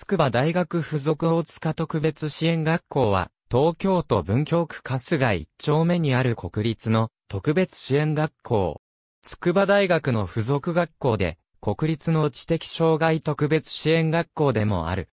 筑波大学附属大塚特別支援学校は、東京都文京区春日一丁目にある国立の特別支援学校。筑波大学の附属学校で、国立の知的障害特別支援学校でもある。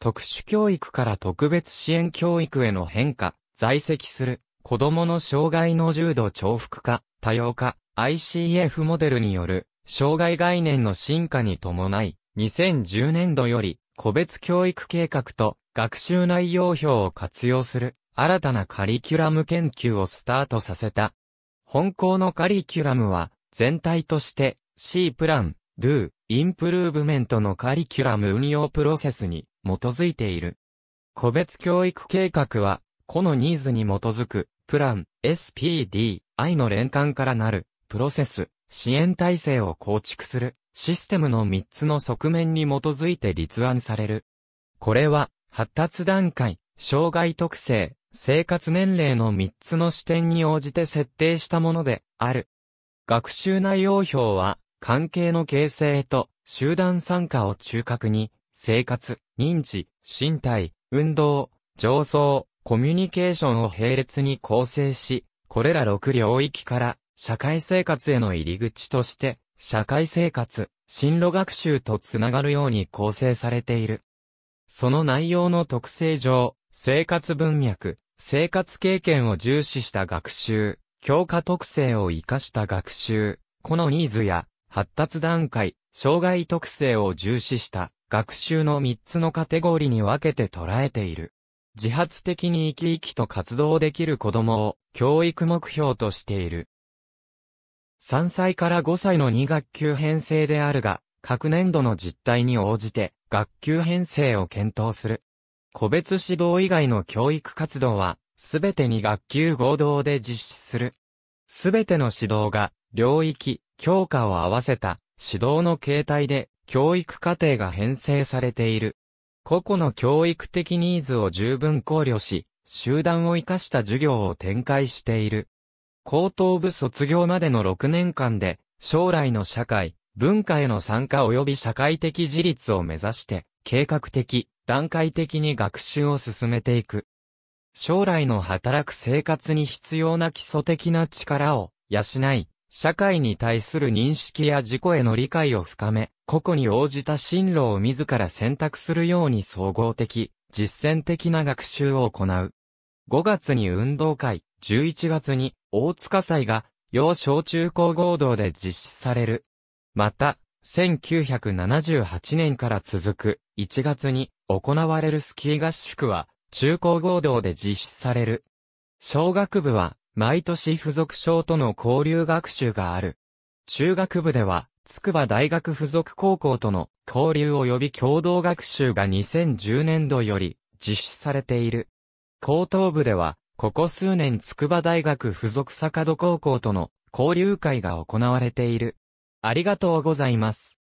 特殊教育から特別支援教育への変化、在籍する子供の障害の重度重複化、多様化、ICF モデルによる障害概念の進化に伴い、2010年度より個別教育計画と学習内容表を活用する新たなカリキュラム研究をスタートさせた。本校のカリキュラムは全体として C プラン、Do、インプルーブメントのカリキュラム運用プロセスに基づいている。個別教育計画は、個のニーズに基づく、プラン、SPD、I の連関からなる、プロセス、支援体制を構築する、システムの3つの側面に基づいて立案される。これは、発達段階、障害特性、生活年齢の3つの視点に応じて設定したものである。学習内容表は、関係の形成と集団参加を中核に、生活、認知、身体、運動、上層、コミュニケーションを並列に構成し、これら6領域から社会生活への入り口として社会生活、進路学習とつながるように構成されている。その内容の特性上、生活文脈、生活経験を重視した学習、教科特性を活かした学習、このニーズや発達段階、障害特性を重視した学習の3つのカテゴリーに分けて捉えている。自発的に生き生きと活動できる子供を教育目標としている。3歳から5歳の2学級編成であるが、各年度の実態に応じて学級編成を検討する。個別指導以外の教育活動は、すべてに学級合同で実施する。すべての指導が、領域、教科を合わせた指導の形態で教育課程が編成されている。個々の教育的ニーズを十分考慮し、集団を生かした授業を展開している。高等部卒業までの6年間で、将来の社会、文化への参加及び社会的自立を目指して、計画的、段階的に学習を進めていく。将来の働く生活に必要な基礎的な力を養い、社会に対する認識や自己への理解を深め、個々に応じた進路を自ら選択するように総合的、実践的な学習を行う。5月に運動会、11月に大塚祭が、要小中高合同で実施される。また、1978年から続く1月に行われるスキー合宿は中高合同で実施される。小学部は毎年付属校との交流学習がある。中学部では筑波大学附属高校との交流及び共同学習が2010年度より実施されている。高等部ではここ数年筑波大学附属坂戸高校との交流会が行われている。ありがとうございます。